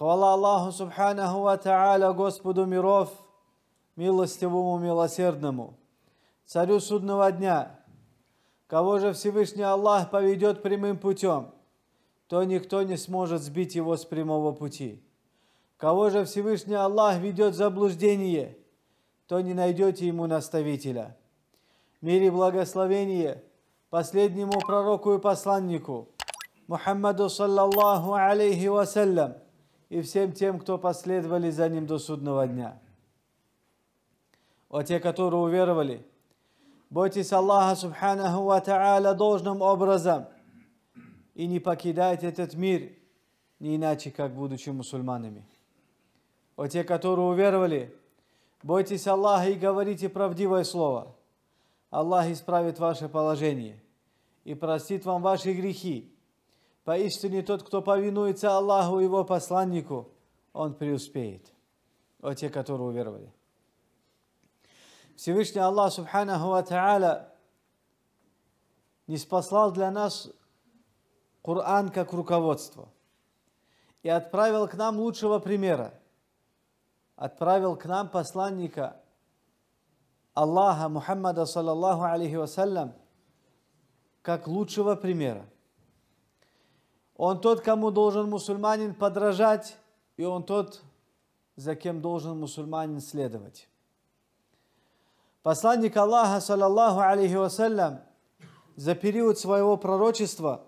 Хвала Аллаху Субханаху Ва Та'аля, Господу миров, милостивому, милосердному, Царю Судного Дня, кого же Всевышний Аллах поведет прямым путем, то никто не сможет сбить его с прямого пути. Кого же Всевышний Аллах ведет в заблуждение, то не найдете ему наставителя. Мир и благословение последнему пророку и посланнику, Мухаммаду саллаллаху алейхи вассалям, и всем тем, кто последовали за ним до судного дня. О те, которые уверовали, бойтесь Аллаха, Субханаху Ва Та'аля должным образом и не покидайте этот мир, не иначе, как будучи мусульманами. О те, которые уверовали, бойтесь Аллаха и говорите правдивое слово. Аллах исправит ваше положение и простит вам ваши грехи, Поистине тот, кто повинуется Аллаху, его посланнику, он преуспеет. Вот те, которые уверовали. Всевышний Аллах Субханаху Ва Та'аля не спаслал для нас Коран как руководство и отправил к нам лучшего примера. Отправил к нам посланника Аллаха Мухаммада, саллаллаху алейхи вассалям, как лучшего примера. Он тот, кому должен мусульманин подражать, и он тот, за кем должен мусульманин следовать. Посланник Аллаха, саллаллаху алейхи вассалям, за период своего пророчества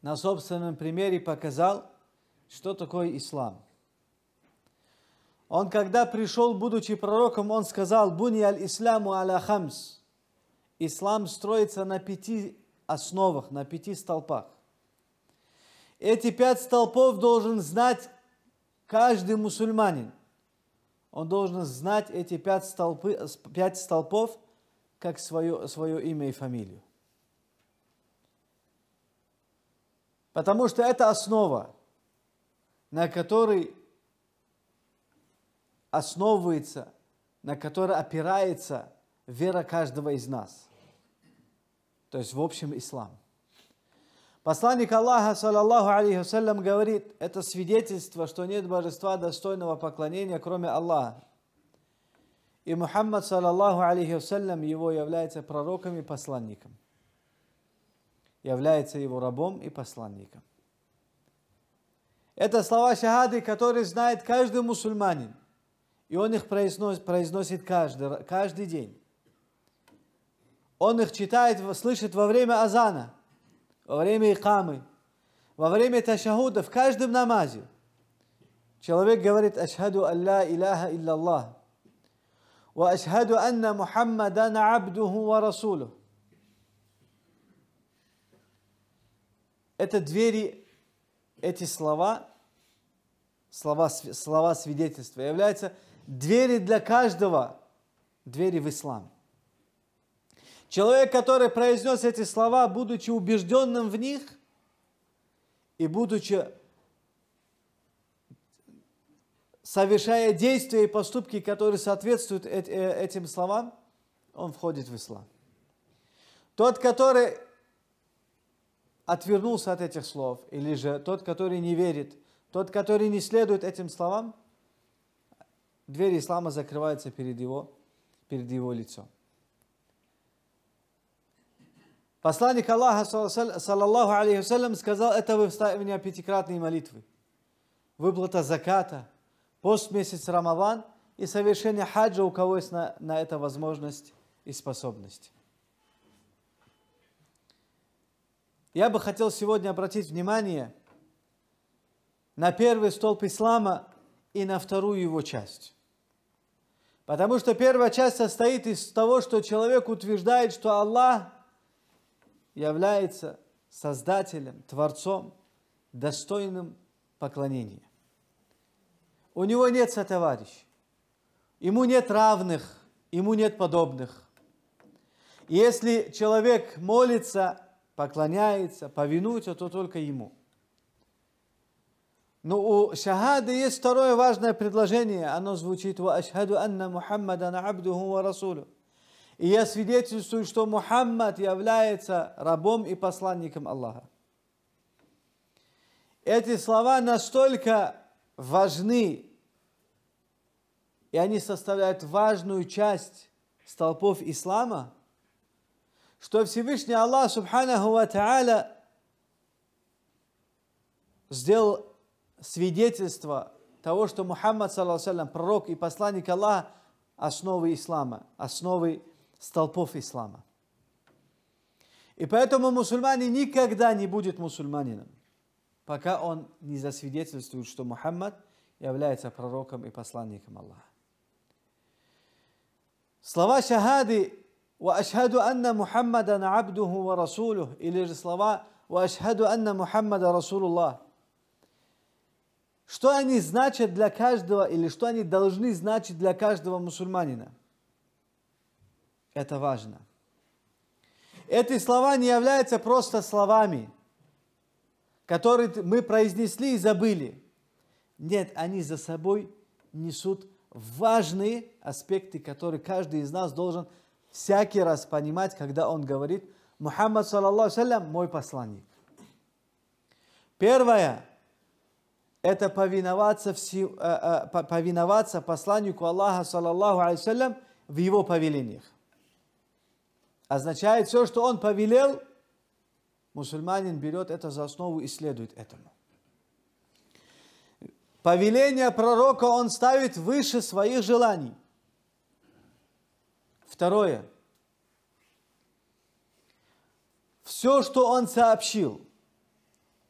на собственном примере показал, что такое ислам. Он, когда пришел, будучи пророком, он сказал, «Буни аль-исламу аля хамс». Ислам строится на пяти основах, на пяти столпах. Эти пять столпов должен знать каждый мусульманин. Он должен знать эти пять, столпы, пять столпов как свое, свое имя и фамилию. Потому что это основа, на которой основывается, на которой опирается вера каждого из нас. То есть, в общем, ислам. Посланник Аллаха, саллаллаху алейхи говорит, это свидетельство, что нет божества достойного поклонения, кроме Аллаха. И Мухаммад, саллаллаху алейхи вассалям, его является пророком и посланником. Является его рабом и посланником. Это слова шахады, которые знает каждый мусульманин. И он их произносит, произносит каждый, каждый день. Он их читает, слышит во время азана – во время икамы, во время ташахуда, в каждом намазе. Человек говорит «Ашхаду Алла Илаха Иллаллах» «Ва ашхаду анна Мухаммадан абдуху ва расулу». Это двери, эти слова, слова, слова свидетельства являются двери для каждого, двери в ислам. Человек, который произнес эти слова, будучи убежденным в них и будучи совершая действия и поступки, которые соответствуют э, этим словам, он входит в ислам. Тот, который отвернулся от этих слов, или же тот, который не верит, тот, который не следует этим словам, двери ислама закрываются перед его, перед его лицом. Посланник Аллаха, саллаллаху алейхи сказал, это вы вставление пятикратной молитвы, выплата заката, пост месяц Рамаван и совершение хаджа, у кого есть на, на это возможность и способность. Я бы хотел сегодня обратить внимание на первый столб ислама и на вторую его часть. Потому что первая часть состоит из того, что человек утверждает, что Аллах – является Создателем, Творцом, достойным поклонения. У него нет сотоварищей, ему нет равных, ему нет подобных. И если человек молится, поклоняется, повинуется, то только ему. Но у шахады есть второе важное предложение, оно звучит «Ва ашхаду анна Мухаммадан абдуху ва расулю». И я свидетельствую, что Мухаммад является рабом и посланником Аллаха. Эти слова настолько важны, и они составляют важную часть столпов ислама, что Всевышний Аллах, субханаху ва та'аля, сделал свидетельство того, что Мухаммад, саллаху пророк и посланник Аллаха, основы ислама, основы столпов ислама. И поэтому мусульманин никогда не будет мусульманином, пока он не засвидетельствует, что Мухаммад является пророком и посланником Аллаха. Слова шахады وأشهد أن محمدا ва ورسوله или же слова وأشهد أن محمدا رسول الله Что они значат для каждого или что они должны значить для каждого мусульманина? Это важно. Эти слова не являются просто словами, которые мы произнесли и забыли. Нет, они за собой несут важные аспекты, которые каждый из нас должен всякий раз понимать, когда он говорит «Мухаммад, саллаллаху салям, мой посланник». Первое – это повиноваться, все, э, э, повиноваться посланнику Аллаха, саллаллаху алейсалям, в его повелениях означает все, что он повелел, мусульманин берет это за основу и следует этому. Повеление пророка он ставит выше своих желаний. Второе. Все, что он сообщил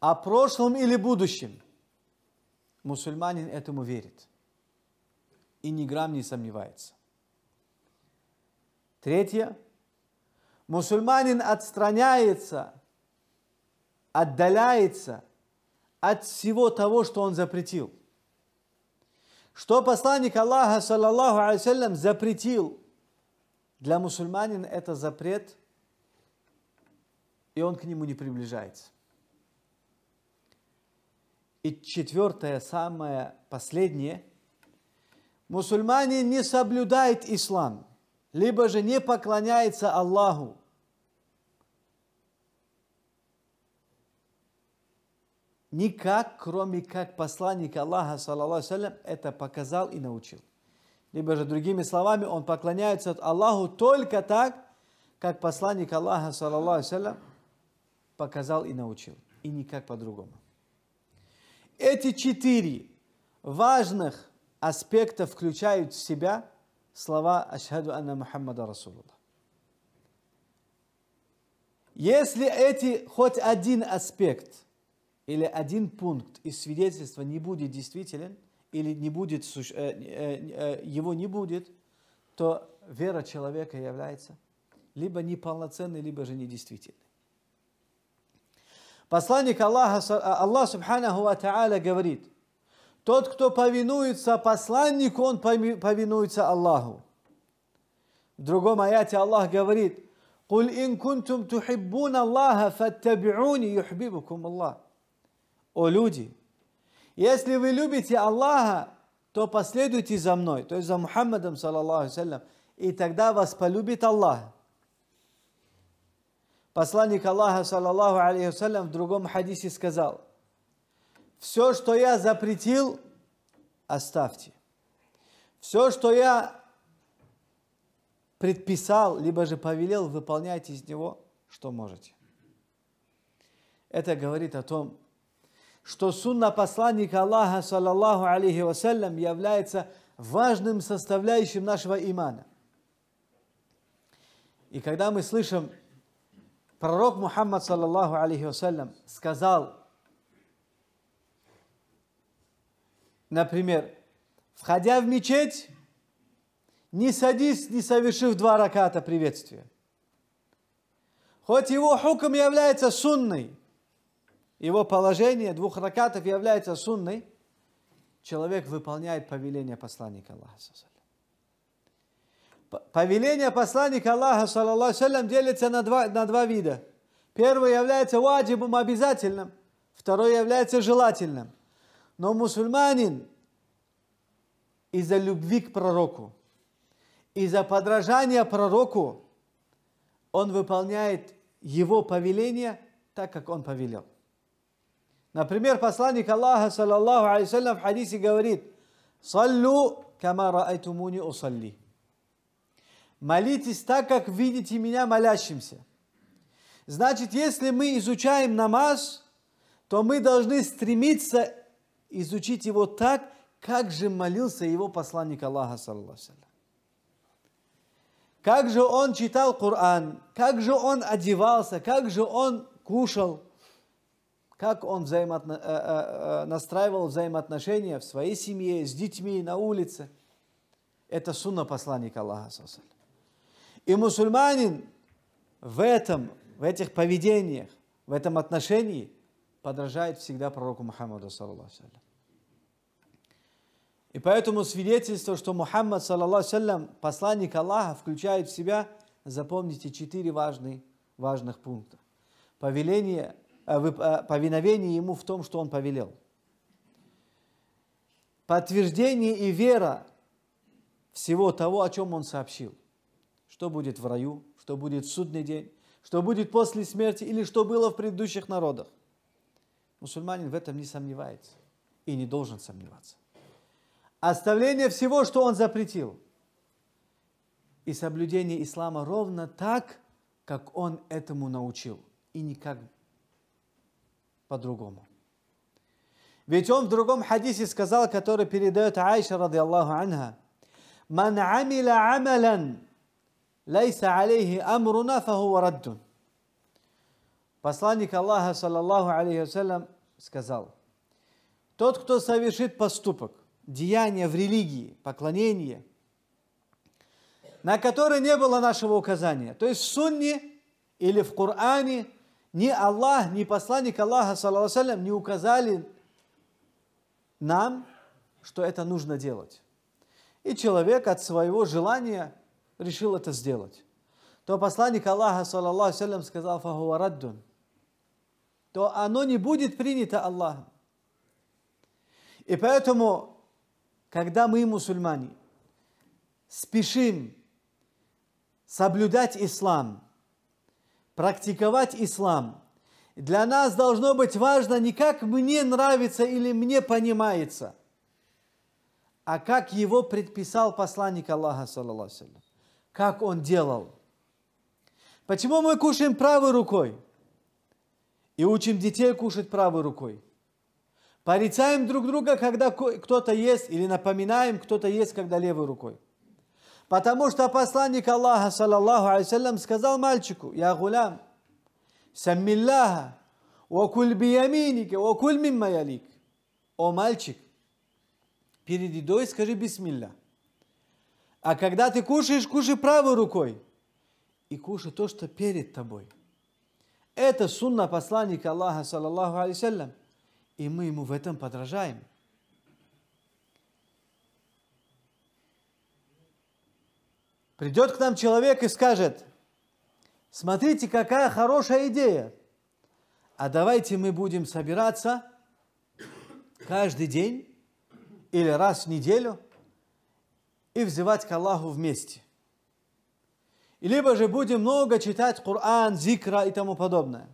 о прошлом или будущем, мусульманин этому верит и ни грамм не сомневается. Третье – Мусульманин отстраняется, отдаляется от всего того, что он запретил. Что посланник Аллаха, саллаллаху алейсалям, запретил, для мусульманина это запрет, и он к нему не приближается. И четвертое, самое последнее, мусульманин не соблюдает ислам – либо же не поклоняется Аллаху. Никак, кроме как посланник Аллаха, وسلم, это показал и научил. Либо же, другими словами, он поклоняется Аллаху только так, как посланник Аллаха, وسلم, показал и научил. И никак по-другому. Эти четыре важных аспекта включают в себя – слова «Ашхаду анна Мухаммада Расулуллах». Если эти хоть один аспект или один пункт из свидетельства не будет действителен, или не будет, э, э, э, его не будет, то вера человека является либо неполноценной, либо же недействительной. Посланник Аллаха, Аллах Субханаху Ва Та'аля говорит – тот, кто повинуется посланнику, он повинуется Аллаху. В другом аяте Аллах говорит, «Кул ин кунтум тухиббун Аллаха, фаттабиуни юхбибукум Аллах». О люди, если вы любите Аллаха, то последуйте за мной, то есть за Мухаммадом, саллаллаху салям, и тогда вас полюбит Аллах. Посланник Аллаха, саллаллаху алейхи в другом хадисе сказал – все, что я запретил, оставьте. Все, что я предписал, либо же повелел, выполняйте из него, что можете. Это говорит о том, что сунна посланника Аллаха, саллаллаху алейхи вассалям, является важным составляющим нашего имана. И когда мы слышим, пророк Мухаммад, саллаллаху алейхи вассалям, сказал – Например, входя в мечеть, не садись, не совершив два раката приветствия. Хоть его хуком является сунной, его положение двух ракатов является сунной, человек выполняет повеление посланника Аллаха. Повеление посланника Аллаха Салям делится на два, на два вида. Первый является ваджибом обязательным, второй является желательным – но мусульманин из-за любви к пророку, из-за подражания пророку, он выполняет его повеление так, как он повелел. Например, посланник Аллаха, саллаллаху алейсалям, в хадисе говорит, «Саллю кама раайтумуни усалли». Молитесь так, как видите меня молящимся. Значит, если мы изучаем намаз, то мы должны стремиться изучить его так, как же молился его посланник Аллаха, саллаху Как же он читал Коран, как же он одевался, как же он кушал, как он взаимоотно... Э, э, э, настраивал взаимоотношения в своей семье, с детьми, на улице. Это сунна посланника Аллаха. Саллаху. И мусульманин в этом, в этих поведениях, в этом отношении – подражает всегда пророку Мухаммаду, саллаху И поэтому свидетельство, что Мухаммад, саллаху посланник Аллаха, включает в себя, запомните, четыре важные, важных пункта. Повеление, э, э, повиновение ему в том, что он повелел. Подтверждение и вера всего того, о чем он сообщил. Что будет в раю, что будет в судный день, что будет после смерти или что было в предыдущих народах. Мусульманин в этом не сомневается и не должен сомневаться. Оставление всего, что он запретил, и соблюдение ислама ровно так, как он этому научил, и никак по-другому. Ведь он в другом хадисе сказал, который передает Аиша, ради Аллаху анха, «Ман амила амалан, лейса алейхи амруна, фаху раддун». Посланник Аллаха, саллаллаху алейхи сказал, «Тот, кто совершит поступок, деяние в религии, поклонение, на которое не было нашего указания, то есть в сунне или в Коране ни Аллах, ни посланник Аллаха, саллаллаху не указали нам, что это нужно делать. И человек от своего желания решил это сделать. То посланник Аллаха, саллаллаху алейхи сказал, «Фахуараддун» то оно не будет принято Аллахом. И поэтому, когда мы, мусульмане, спешим соблюдать ислам, практиковать ислам, для нас должно быть важно не как мне нравится или мне понимается, а как его предписал посланник Аллаха, саллиллах как он делал. Почему мы кушаем правой рукой? и учим детей кушать правой рукой. Порицаем друг друга, когда кто-то ест, или напоминаем, кто-то ест, когда левой рукой. Потому что посланник Аллаха, саллаллаху алейсалям, сказал мальчику, «Я гулям, саммиллаха, вакуль бияминике, вакуль мимма «О, мальчик, перед едой скажи бисмилля. А когда ты кушаешь, кушай правой рукой и кушай то, что перед тобой». Это сунна посланника Аллаха, саллаллаху алейсалям. И мы ему в этом подражаем. Придет к нам человек и скажет, смотрите, какая хорошая идея. А давайте мы будем собираться каждый день или раз в неделю и взывать к Аллаху вместе – либо же будем много читать Коран, зикра и тому подобное.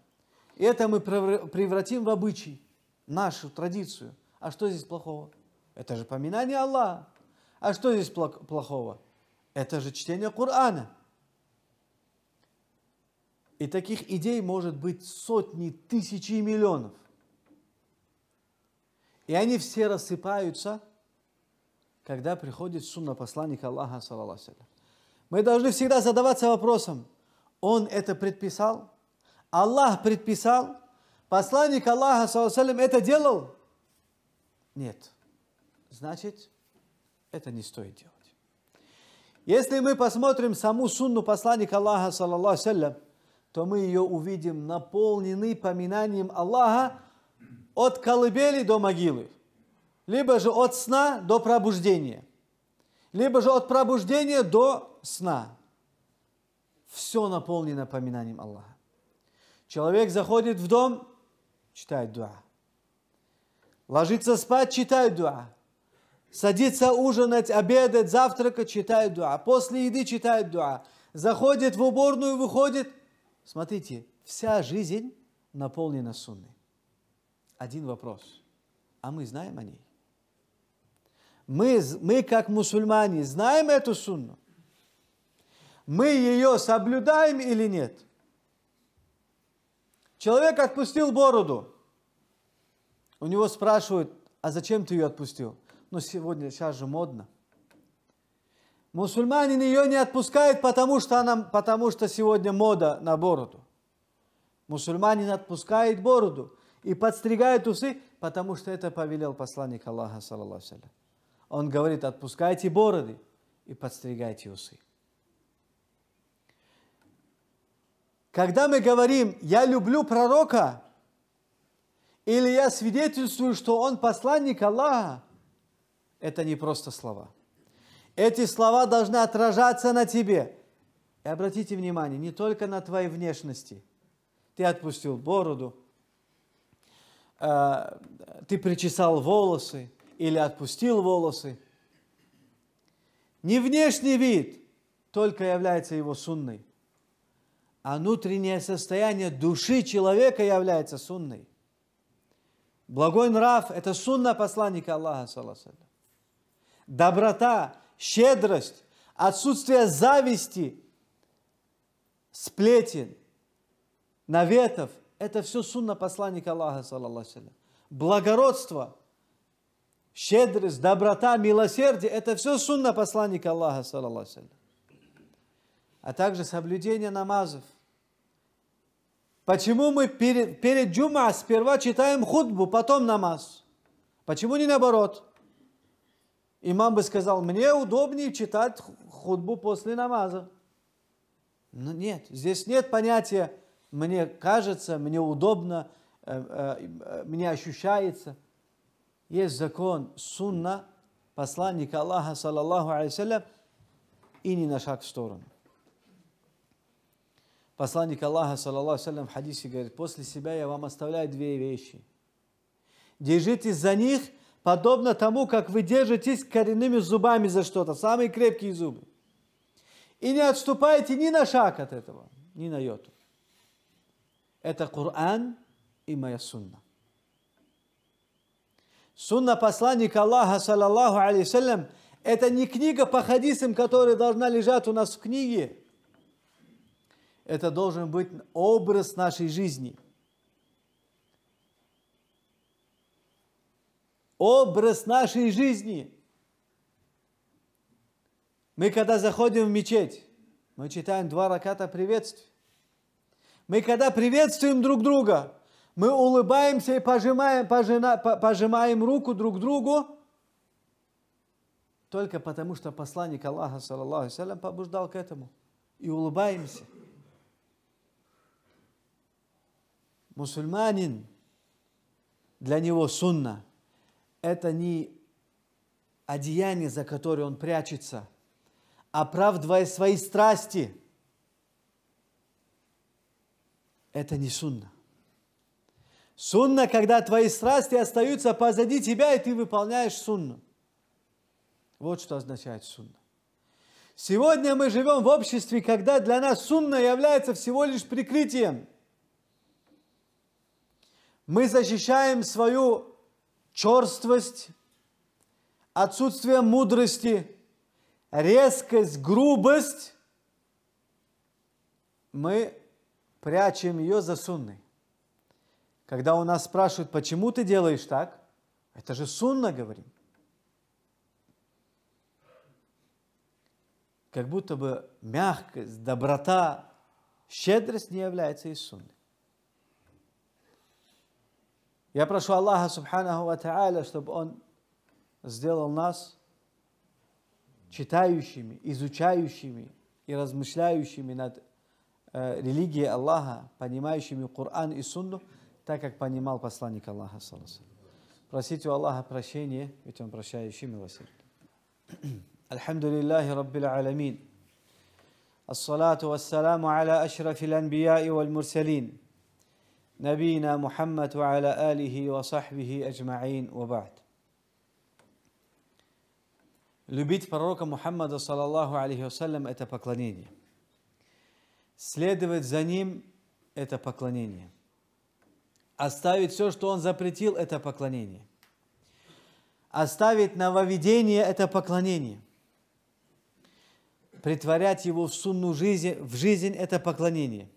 И это мы превратим в обычай, нашу традицию. А что здесь плохого? Это же поминание Аллаха. А что здесь плохого? Это же чтение Корана. И таких идей может быть сотни, тысячи и миллионов. И они все рассыпаются, когда приходит сунна посланника Аллаха, саллаху мы должны всегда задаваться вопросом, он это предписал? Аллах предписал? Посланник Аллаха, саллиллах, это делал? Нет. Значит, это не стоит делать. Если мы посмотрим саму сунну посланника Аллаха, саллаллаху салям, то мы ее увидим наполнены поминанием Аллаха от колыбели до могилы, либо же от сна до пробуждения либо же от пробуждения до сна. Все наполнено поминанием Аллаха. Человек заходит в дом, читает дуа. Ложится спать, читает дуа. Садится ужинать, обедать, завтракать, читает дуа. После еды читает дуа. Заходит в уборную, выходит. Смотрите, вся жизнь наполнена сунной. Один вопрос. А мы знаем о ней? Мы, мы как мусульмане знаем эту сунну? Мы ее соблюдаем или нет? Человек отпустил бороду. У него спрашивают, а зачем ты ее отпустил? Ну, сегодня, сейчас же модно. Мусульманин ее не отпускает, потому что, она, потому что сегодня мода на бороду. Мусульманин отпускает бороду и подстригает усы, потому что это повелел посланник Аллаха, саллаллаху он говорит, отпускайте бороды и подстригайте усы. Когда мы говорим, я люблю пророка, или я свидетельствую, что он посланник Аллаха, это не просто слова. Эти слова должны отражаться на тебе. И обратите внимание, не только на твоей внешности. Ты отпустил бороду, э, ты причесал волосы, или отпустил волосы. Не внешний вид только является его сунной, а внутреннее состояние души человека является сунной. Благой нрав – это сунна посланника Аллаха, саласалям. Доброта, щедрость, отсутствие зависти, сплетен, наветов – это все сунна посланника Аллаха, салаллаху Благородство – щедрость, доброта, милосердие – это все сунна посланника Аллаха, саллаллаху а также соблюдение намазов. Почему мы перед, перед джума сперва читаем худбу, потом намаз? Почему не наоборот? Имам бы сказал, мне удобнее читать худбу после намаза. Но нет, здесь нет понятия «мне кажется», «мне удобно», «э, э, э, «мне ощущается» есть закон сунна посланника Аллаха, саллаллаху алейсалям, и ни на шаг в сторону. Посланник Аллаха, саллаллаху алейсалям, в хадисе говорит, после себя я вам оставляю две вещи. Держитесь за них, подобно тому, как вы держитесь коренными зубами за что-то, самые крепкие зубы. И не отступайте ни на шаг от этого, ни на йоту. Это Коран и моя сунна. Сунна посланника Аллаха, саллаллаху алейсалям, это не книга по хадисам, которая должна лежать у нас в книге. Это должен быть образ нашей жизни. Образ нашей жизни. Мы когда заходим в мечеть, мы читаем два раката приветствий. Мы когда приветствуем друг друга – мы улыбаемся и пожимаем, пожина, пожимаем руку друг другу, только потому, что посланник Аллаха, саллаллаху салям, побуждал к этому. И улыбаемся. Мусульманин, для него сунна, это не одеяние, за которое он прячется, оправдывая а свои страсти. Это не сунна. Сунна, когда твои страсти остаются позади тебя, и ты выполняешь сунну. Вот что означает сунна. Сегодня мы живем в обществе, когда для нас сунна является всего лишь прикрытием. Мы защищаем свою черствость, отсутствие мудрости, резкость, грубость. Мы прячем ее за сунной. Когда у нас спрашивают, почему ты делаешь так, это же сунна говорим. Как будто бы мягкость, доброта, щедрость не является из сунны. Я прошу Аллаха, субханаху ва та'аля, чтобы Он сделал нас читающими, изучающими и размышляющими над э, религией Аллаха, понимающими Коран и Сунну, так, как понимал посланник Аллаха. Просите у Аллаха прощения, ведь Он прощающий милосердный. الحمد لله رب العالمين الصلاة والسلام على أشرف الأنبياء والمرسلين نبينا محمد وعلى آله وصحبه أجمعين وبعد Любить пророка Мухаммада, саллаллаху алейхи вассалям, это поклонение. Следовать за ним – это поклонение. Оставить все, что он запретил, это поклонение. Оставить нововведение – это поклонение. Притворять его в сунну жизни, в жизнь – это поклонение.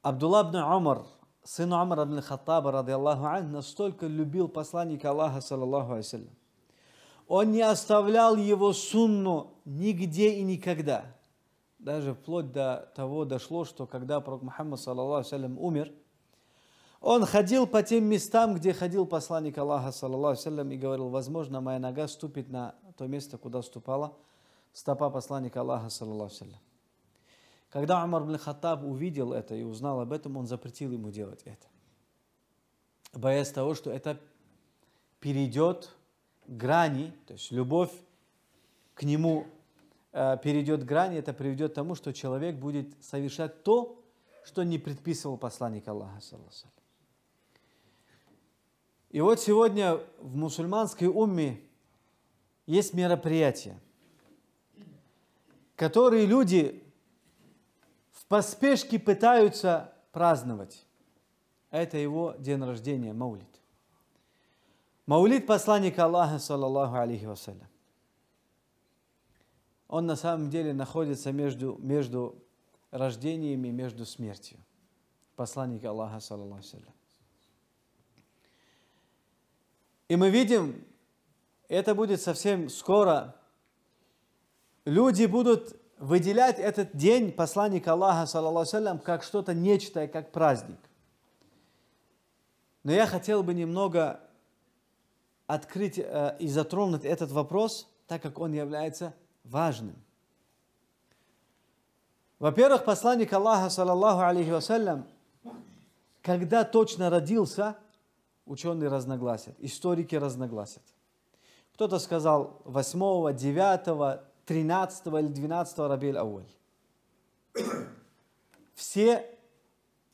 Абдулла ибн Умар, сын Умара ибн Хаттаба, ради Аллаху ан, настолько любил посланника Аллаха, саллаллаху ассалям. Он не оставлял его сунну нигде и никогда – даже вплоть до того дошло, что когда пророк Мухаммад, саллаллаху умер, он ходил по тем местам, где ходил посланник Аллаха, саллаллаху и говорил, возможно, моя нога ступит на то место, куда ступала стопа посланника Аллаха, саллаллаху Когда Умар бн Хаттаб увидел это и узнал об этом, он запретил ему делать это. Боясь того, что это перейдет грани, то есть любовь к нему Э, перейдет грань, это приведет к тому, что человек будет совершать то, что не предписывал посланник Аллаха. И вот сегодня в мусульманской умме есть мероприятия, которые люди в поспешке пытаются праздновать. Это его день рождения, Маулид. Маулид посланника Аллаха, саллаллаху алейхи вассалям он на самом деле находится между, между рождением и между смертью. Посланник Аллаха, саллаху И мы видим, это будет совсем скоро, люди будут выделять этот день посланника Аллаха, саллаху как что-то нечто, как праздник. Но я хотел бы немного открыть э, и затронуть этот вопрос, так как он является важным. Во-первых, посланник Аллаха, саллаллаху алейхи вассалям, когда точно родился, ученые разногласят, историки разногласят. Кто-то сказал 8, 9, 13 или 12 Рабиль Ауэль. Все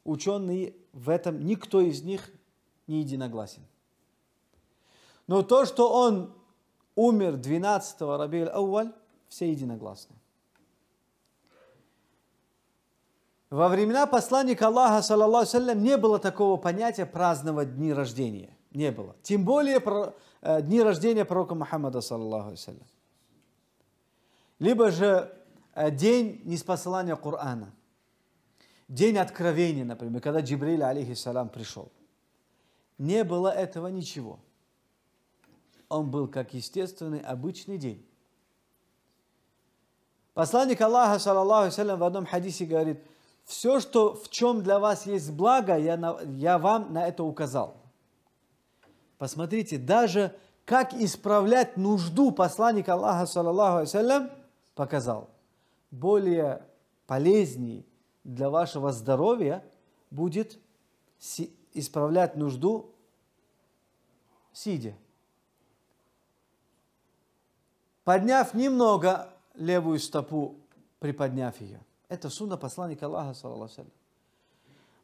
ученые в этом, никто из них не единогласен. Но то, что он умер 12 Рабиль Ауэль, все единогласны. Во времена посланника Аллаха, саллаллаху салям, не было такого понятия праздновать дни рождения. Не было. Тем более про, э, дни рождения пророка Мухаммада, саллаллаху салям. Либо же э, день неспосылания Корана. День откровения, например, когда Джибриль, алейхиссалям, пришел. Не было этого ничего. Он был как естественный, обычный день. Посланник Аллаха, саллаллаху салям, в одном хадисе говорит, все, что, в чем для вас есть благо, я, на, я вам на это указал. Посмотрите, даже как исправлять нужду посланник Аллаха, саллаллаху салям, показал. Более полезней для вашего здоровья будет исправлять нужду сидя. Подняв немного левую стопу приподняв ее. Это сунна посланника Аллаха, саллаху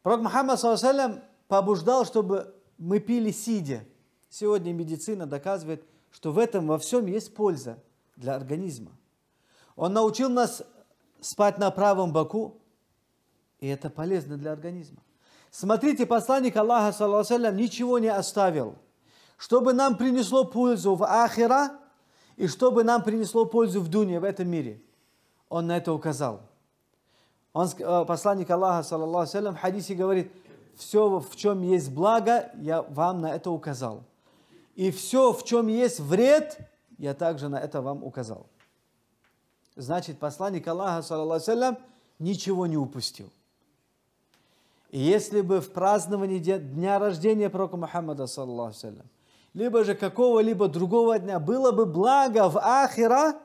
Пророк Мухаммад, саллаху побуждал, чтобы мы пили сидя. Сегодня медицина доказывает, что в этом во всем есть польза для организма. Он научил нас спать на правом боку, и это полезно для организма. Смотрите, посланник Аллаха, саллаху ничего не оставил. Чтобы нам принесло пользу в ахира – и что бы нам принесло пользу в Дуне, в этом мире. Он на это указал. Он, э, посланник Аллаха, саллаллаху салям, в хадисе говорит, все, в чем есть благо, я вам на это указал. И все, в чем есть вред, я также на это вам указал. Значит, посланник Аллаха, саллаллаху салям, ничего не упустил. И если бы в праздновании дня рождения пророка Мухаммада, саллаллаху салям, либо же какого-либо другого дня было бы благо в Ахира,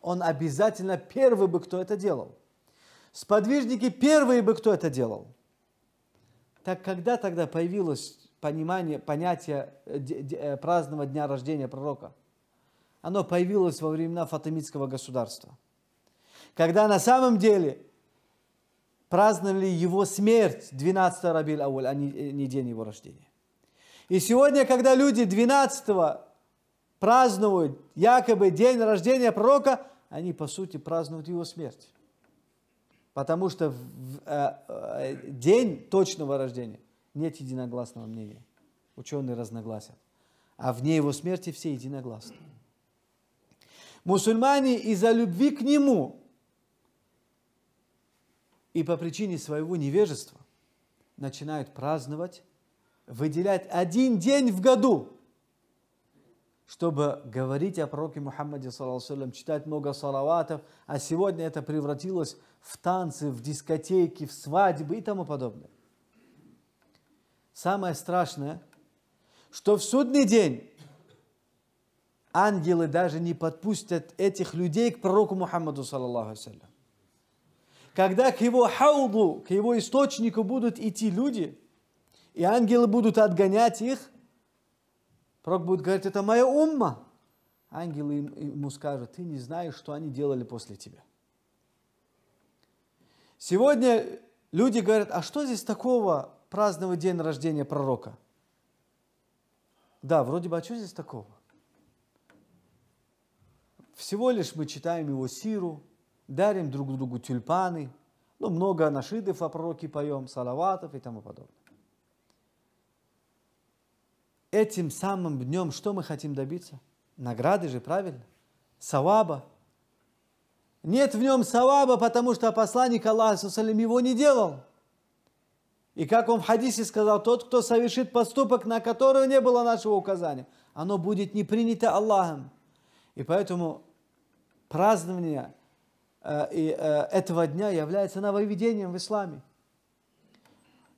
он обязательно первый бы, кто это делал. Сподвижники первые бы, кто это делал. Так когда тогда появилось понимание, понятие э, э, праздного дня рождения пророка? Оно появилось во времена фатимидского государства. Когда на самом деле праздновали его смерть 12 Рабиль Ауль, а не э, день его рождения. И сегодня, когда люди 12 празднуют якобы день рождения пророка, они, по сути, празднуют его смерть. Потому что в э, э, день точного рождения нет единогласного мнения. Ученые разногласят. А в дне его смерти все единогласны. Мусульмане из-за любви к нему и по причине своего невежества начинают праздновать выделять один день в году, чтобы говорить о пророке Мухаммаде, салям, читать много салаватов, а сегодня это превратилось в танцы, в дискотеки, в свадьбы и тому подобное. Самое страшное, что в судный день ангелы даже не подпустят этих людей к пророку Мухаммаду, саллаху Когда к его хауду, к его источнику будут идти люди – и ангелы будут отгонять их. Пророк будет говорить, это моя умма. Ангелы ему скажут, ты не знаешь, что они делали после тебя. Сегодня люди говорят, а что здесь такого праздновать день рождения пророка? Да, вроде бы, а что здесь такого? Всего лишь мы читаем его сиру, дарим друг другу тюльпаны, ну, много нашидов о пророке поем, салаватов и тому подобное этим самым днем что мы хотим добиться? Награды же, правильно? Саваба. Нет в нем саваба, потому что посланник Аллаха его не делал. И как он в хадисе сказал, тот, кто совершит поступок, на который не было нашего указания, оно будет не принято Аллахом. И поэтому празднование э, э, этого дня является нововведением в исламе.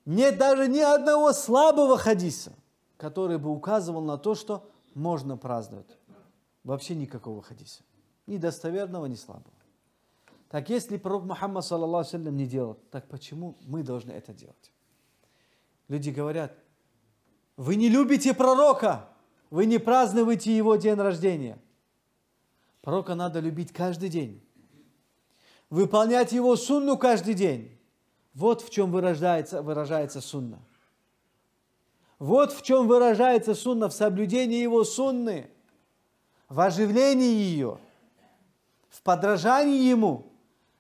Нет даже ни одного слабого хадиса – который бы указывал на то, что можно праздновать. Вообще никакого хадиса. Ни достоверного, ни слабого. Так если пророк Мухаммад, саллаллаху алейхи не делал, так почему мы должны это делать? Люди говорят, вы не любите пророка, вы не празднуете его день рождения. Пророка надо любить каждый день. Выполнять его сунну каждый день. Вот в чем выражается, выражается сунна. Вот в чем выражается сунна, в соблюдении его сунны, в оживлении ее, в подражании ему,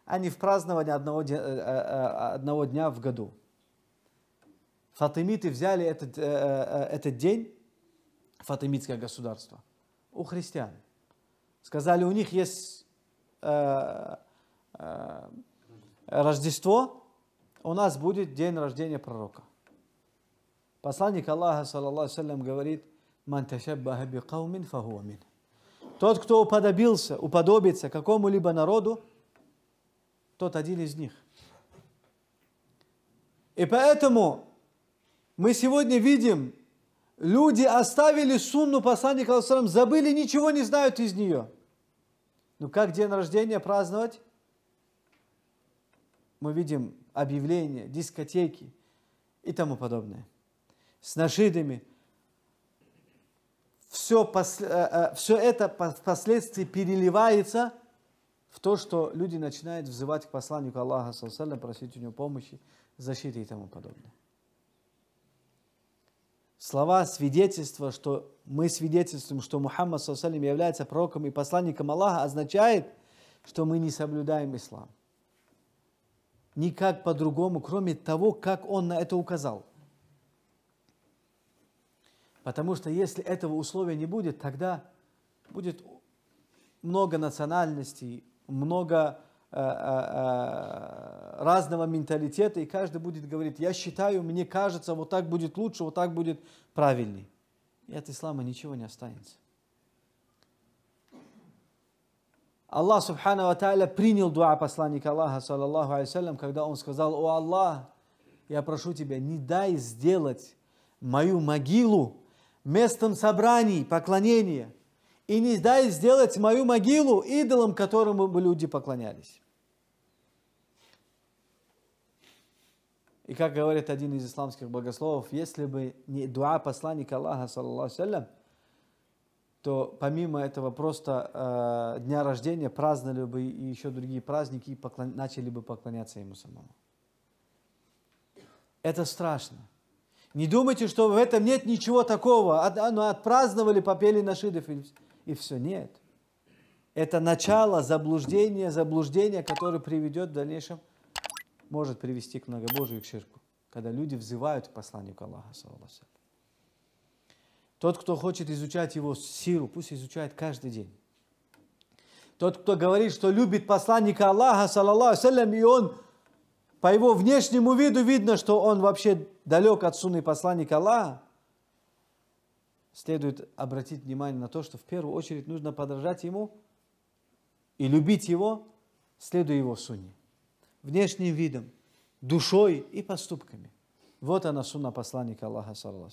а не в праздновании одного дня, э, э, э, одного дня в году. Фатимиты взяли этот, этот день, фатимитское государство, у христиан. Сказали, у них есть Рождество, у нас будет день рождения пророка. Посланник Аллаха, саллаллаху салям, говорит, «Ман ташаббаха бикаумин фахуа мин». Тот, кто уподобился, уподобится какому-либо народу, тот один из них. И поэтому мы сегодня видим, люди оставили сунну посланника, алейсалам, забыли, ничего не знают из нее. Ну как день рождения праздновать? Мы видим объявления, дискотеки и тому подобное с нашидами. Все, э, э, все это впоследствии переливается в то, что люди начинают взывать к посланнику Аллаха, салям, просить у него помощи, защиты и тому подобное. Слова свидетельства, что мы свидетельствуем, что Мухаммад, салям, является пророком и посланником Аллаха, означает, что мы не соблюдаем ислам. Никак по-другому, кроме того, как он на это указал – Потому что если этого условия не будет, тогда будет много национальностей, много э, э, э, разного менталитета, и каждый будет говорить, я считаю, мне кажется, вот так будет лучше, вот так будет правильней. И от ислама ничего не останется. Аллах Субхану Ва Тааля принял дуа посланника Аллаха, саллаллаху алейсалям, когда он сказал, «О Аллах, я прошу тебя, не дай сделать мою могилу местом собраний, поклонения, и не дай сделать мою могилу идолом, которому бы люди поклонялись. И как говорит один из исламских богословов, если бы не дуа посланника Аллаха, саллиллаху то помимо этого просто э, дня рождения праздновали бы и еще другие праздники и поклон... начали бы поклоняться ему самому. Это страшно. Не думайте, что в этом нет ничего такого. От, ну, отпраздновали, попели на шидов и, и все. Нет. Это начало заблуждения, заблуждения, которое приведет в дальнейшем, может привести к многобожию и к ширку. Когда люди взывают к посланию к Аллаху. Тот, кто хочет изучать его силу, пусть изучает каждый день. Тот, кто говорит, что любит посланника Аллаха, саллаллаху и он по его внешнему виду видно, что он вообще далек от сунны посланника Аллаха, следует обратить внимание на то, что в первую очередь нужно подражать ему и любить его, следуя его сунне. Внешним видом, душой и поступками. Вот она сунна посланника Аллаха, саллаху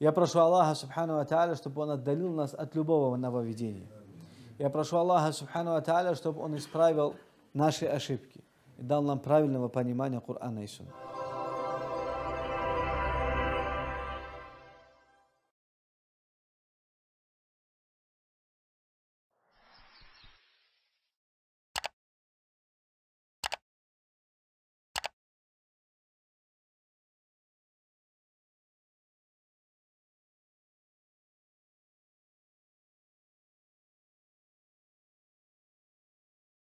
Я прошу Аллаха, субхану ва чтобы он отдалил нас от любого нововведения. Я прошу Аллаха, субхану ва чтобы он исправил наши ошибки и дал нам правильного понимания Корана и Сунны.